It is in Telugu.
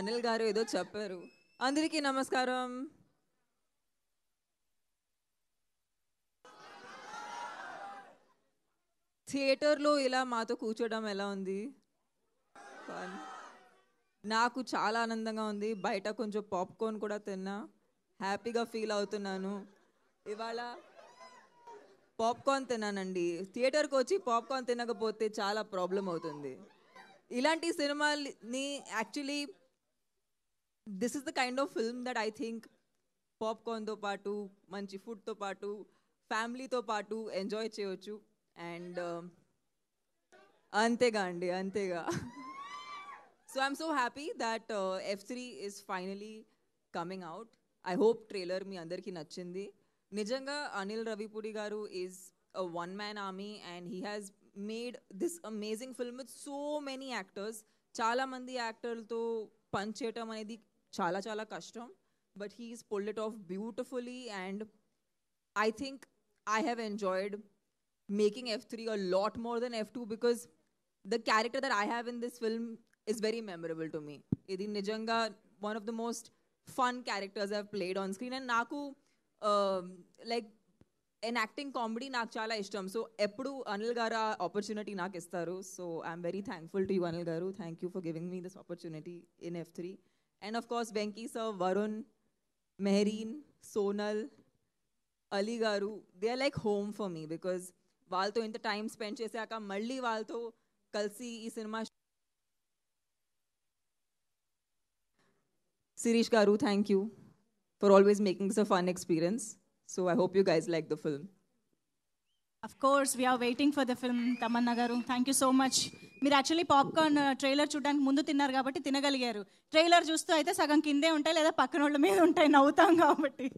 అనిల్ గారు ఏదో చెప్పారు అందరికీ నమస్కారం థియేటర్లో ఇలా మాతో కూర్చోవడం ఎలా ఉంది నాకు చాలా ఆనందంగా ఉంది బయట కొంచెం పాప్కార్న్ కూడా తిన్నా హ్యాపీగా ఫీల్ అవుతున్నాను ఇవాళ పాప్కార్న్ తిన్నానండి థియేటర్కి వచ్చి పాప్కార్న్ తినకపోతే చాలా ప్రాబ్లం అవుతుంది ఇలాంటి సినిమాని actually this is the kind of film that I think పాప్కార్న్తో పాటు మంచి ఫుడ్తో పాటు ఫ్యామిలీతో పాటు ఎంజాయ్ చేయవచ్చు అండ్ um, అంతేగా అండి అంతేగా so I'm so happy that F three is finally coming out I hope trailer మీ అందరికీ నచ్చింది నిజంగా Anil Ravipudi garu is one man army and he has made this amazing film with so many actors చాలామంది యాక్టర్లతో చేయటం అనేది chala chala custom but he's pulled it off beautifully and i think i have enjoyed making f3 a lot more than f2 because the character that i have in this film is very memorable to me edi nijanga one of the most fun characters i've played on screen and naku um, like enacting comedy naku chala ishtam so eppudu anil opportunity naku istaru so i'm very thankful to you anil thank you for giving me this opportunity in f3 and of course, Venki sir, Varun, Mehreen, Sonal, Ali Garu, they are like home for me because వాళ్ళతో ఇంత టైం స్పెండ్ చేశాక మళ్ళీ వాళ్ళతో కలిసి ఈ cinema. Sirish Garu, thank you for always making this a fun experience. So I hope you guys like the film. Of course we're waiting for the film Tamannaah garu thank you so much మీరు యాక్చువల్లీ పాప్కార్న్ ట్రైలర్ చూడడానికి ముందు తిన్నారు కాబట్టి తినగలిగారు ట్రైలర్ చూస్తూ అయితే సగం కిందే ఉంటాయి లేదా పక్కన వాళ్ళ మీద ఉంటాయి నవ్వుతాం కాబట్టి